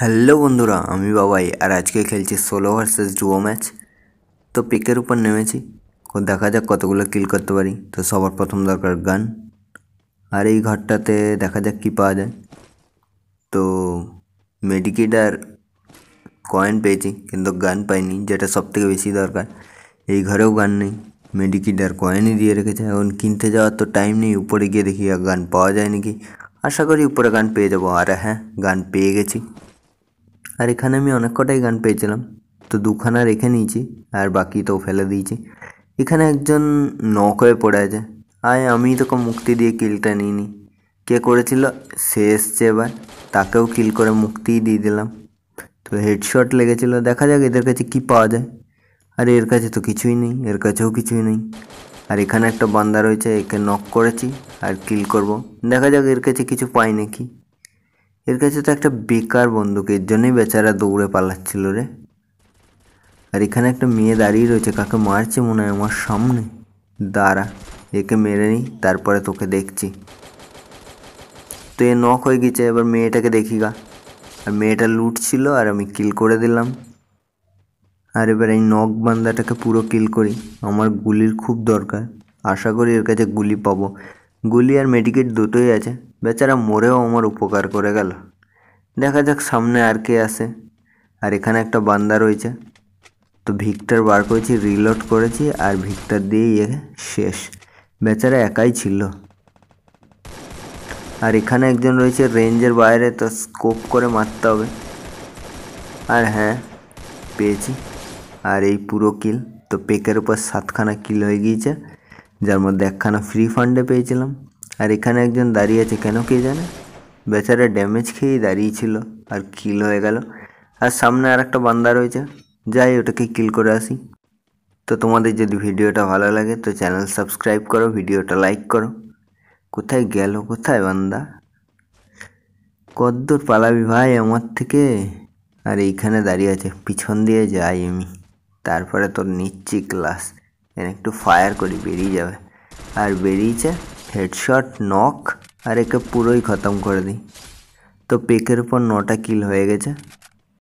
hello বন্ধুরা আমি বাবাই আর আজকে খেলছি সোলো ভার্সেস ডুও ম্যাচ তো পিকের উপর নেমেছি দেখা যাক কতগুলো কিল করতে পারি তো সবার প্রথম দরকার গান আর এই ঘরটাতে দেখা যাক কি পাওয়া যায় তো মেডিকেট আর কয়েন পেয়েছি কিন্তু গান পাইনি যেটা সবথেকে বেশি দরকার এই ঘরেও গান নেই মেডিকেট আর কয়েনই দিয়ে রেখেছে এখন কিনতে যাওয়ার তো টাইম নেই উপরে গিয়ে দেখি গান পাওয়া যায় নাকি আশা করি উপরে গান পেয়ে যাবো আর হ্যাঁ গান পেয়ে গেছি আর এখানে আমি অনেক কটাই গান পেয়েছিলাম তো দুখানা রেখে নিয়েছি আর বাকি তো ফেলে দিয়েছি এখানে একজন নক হয়ে পড়ে আছে আয় আমি তোকে মুক্তি দিয়ে কিলটা নিইনি কে করেছিল সে এসছে এবার তাকেও কিল করে মুক্তিই দিয়ে দিলাম তো হেডশট লেগেছিলো দেখা যাক এদের কাছে কি পাওয়া যায় আর এর কাছে তো কিছুই নেই এর কাছেও কিছুই নেই আর এখানে একটা বান্দা রয়েছে একে নক করেছি আর কিল করব দেখা যাক এর কাছে কিছু পাই নাকি এর কাছে তো একটা বেকার বন্দুক এর জন্যই বেচারা দৌড়ে পালাচ্ছিল রে আর এখানে একটা মেয়ে দাঁড়িয়ে রয়েছে কাকে মারছে মনে হয় আমার সামনে দাঁড়া একে মেরে নিই তারপরে তোকে দেখছি তো এ নখ হয়ে গেছে এবার মেয়েটাকে দেখি গা আর মেয়েটা লুটছিল আর আমি কিল করে দিলাম আর এবার এই নখ বান্দাটাকে পুরো কিল করি আমার গুলির খুব দরকার আশা করি এর কাছে গুলি পাবো গুলি আর মেডিকেট দুটোই আছে বেচারা মরেও আমার উপকার করে গেল দেখা যাক সামনে আর কে আসে আর এখানে একটা বান্দা রয়েছে তো ভিক্টার বার করেছি রিলোড করেছি আর ভিক্টার দিয়েই এ শেষ বেচারা একাই ছিল আর এখানে একজন রয়েছে রেঞ্জের বাইরে তো স্কোপ করে মারতে হবে আর হ্যাঁ পেয়েছি আর এই পুরো কিল তো পেকের উপর সাতখানা কিল হয়ে গিয়েছে যার মধ্যে একখানা ফ্রি ফান্ডে পেয়েছিলাম আর এখানে একজন দাঁড়িয়ে আছে কেন কে জানে বেচারা ড্যামেজ খেয়েই দাঁড়িয়েছিল আর কিল হয়ে গেল আর সামনে আর একটা বান্দা রয়েছে যাই ওটাকে কিল করে আসি তো তোমাদের যদি ভিডিওটা ভালো লাগে তো চ্যানেল সাবস্ক্রাইব করো ভিডিওটা লাইক করো কোথায় গেল কোথায় বান্দা কদ্দূর পালাবি ভাই আমার থেকে আর এইখানে দাঁড়িয়ে আছে পিছন দিয়ে যাই আমি তারপরে তোর নিচ্ছি ক্লাস এখানে একটু ফায়ার করি বেরিয়ে যাবে আর বেরিয়েছে হেডশট নক আর একে পুরোই খতম করে দিই তো পেকের উপর নটা কিল হয়ে গেছে